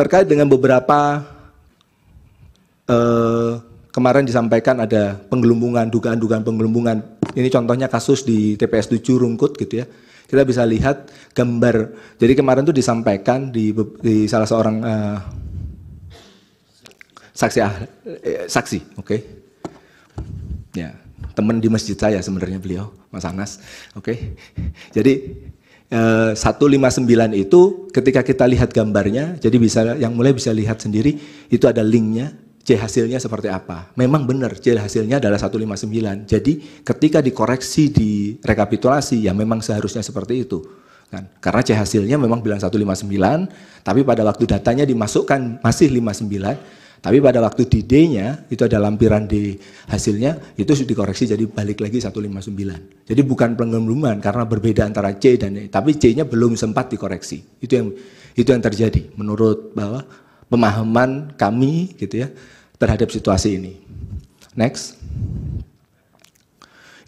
terkait dengan beberapa eh, kemarin disampaikan ada penggelumbungan dugaan-dugaan penggelumbungan Ini contohnya kasus di TPS 7 Rungkut gitu ya. Kita bisa lihat gambar. Jadi kemarin tuh disampaikan di, di salah seorang eh, saksi ah, eh, saksi, oke. Okay. Ya, teman di masjid saya sebenarnya beliau, Mas Anas. Oke. Okay. Jadi eh, 159 itu ketika kita lihat gambarnya, jadi bisa yang mulai bisa lihat sendiri itu ada linknya C hasilnya seperti apa. Memang benar C hasilnya adalah 159. Jadi ketika dikoreksi di rekapitulasi ya memang seharusnya seperti itu. Kan? Karena C hasilnya memang bilang 159, tapi pada waktu datanya dimasukkan masih 59, tapi pada waktu di D-nya, itu ada lampiran di hasilnya, itu sudah dikoreksi jadi balik lagi 159. Jadi bukan penggelembungan karena berbeda antara C dan E, tapi C-nya belum sempat dikoreksi. Itu yang itu yang terjadi menurut bahwa pemahaman kami gitu ya terhadap situasi ini. Next.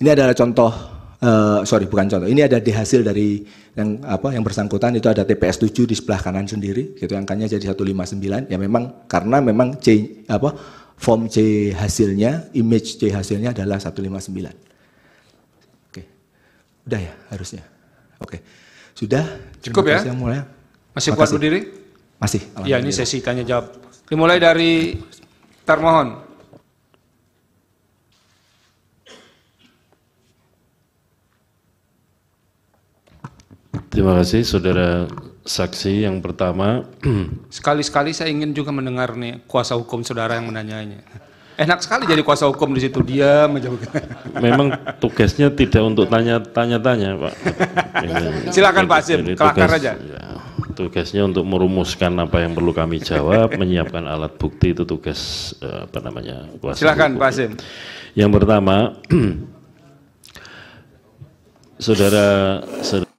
Ini adalah contoh uh, sorry bukan contoh. Ini ada di hasil dari yang apa yang bersangkutan itu ada TPS 7 di sebelah kanan sendiri, gitu angkanya jadi 159. Ya memang karena memang C apa form C hasilnya, image C hasilnya adalah 159. Oke. Udah ya harusnya. Oke. Sudah. Cukup ya. Mulai. Masih kuat berdiri? Masih. Ya ini sesi tanya jawab. Dimulai dari Termohon. Terima kasih saudara saksi yang pertama. Sekali-sekali saya ingin juga mendengar nih kuasa hukum saudara yang menanyainya. Enak sekali jadi kuasa hukum di situ dia menjawab. Memang tugasnya tidak untuk tanya-tanya, tanya Pak. Silakan Pak Sim, kelakar aja. Ya, tugasnya untuk merumuskan apa yang perlu kami jawab, menyiapkan alat bukti itu tugas eh, apa namanya kuasa Silakan Pak Sim. Yang pertama, saudara, saudara